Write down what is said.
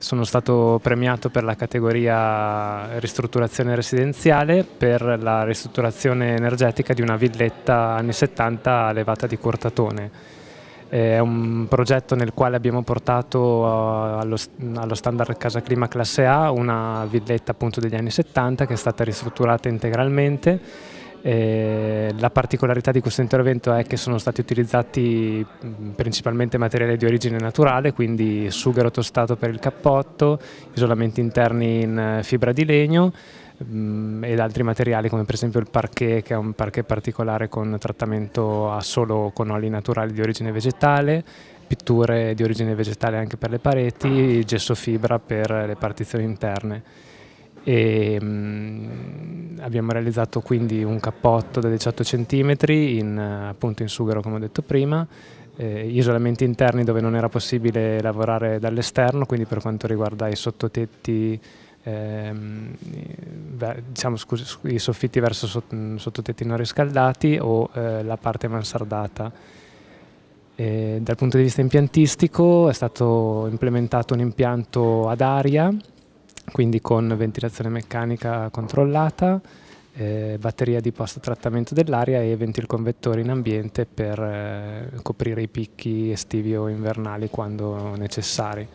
sono stato premiato per la categoria ristrutturazione residenziale per la ristrutturazione energetica di una villetta anni 70 a Levata di Cortatone. È un progetto nel quale abbiamo portato eh, allo, allo standard Casa Clima Classe A una villetta appunto degli anni 70 che è stata ristrutturata integralmente eh, la particolarità di questo intervento è che sono stati utilizzati principalmente materiali di origine naturale, quindi sughero tostato per il cappotto, isolamenti interni in eh, fibra di legno ed altri materiali come per esempio il parquet che è un parquet particolare con trattamento a solo con oli naturali di origine vegetale pitture di origine vegetale anche per le pareti gesso fibra per le partizioni interne e, mh, abbiamo realizzato quindi un cappotto da 18 cm in, appunto in sughero come ho detto prima, eh, isolamenti interni dove non era possibile lavorare dall'esterno, quindi per quanto riguarda i sottotetti, ehm, eh, diciamo, scusi, i soffitti verso sottotetti non riscaldati o eh, la parte mansardata. E dal punto di vista impiantistico è stato implementato un impianto ad aria quindi con ventilazione meccanica controllata, eh, batteria di post trattamento dell'aria e ventil ventilconvettori in ambiente per eh, coprire i picchi estivi o invernali quando necessari.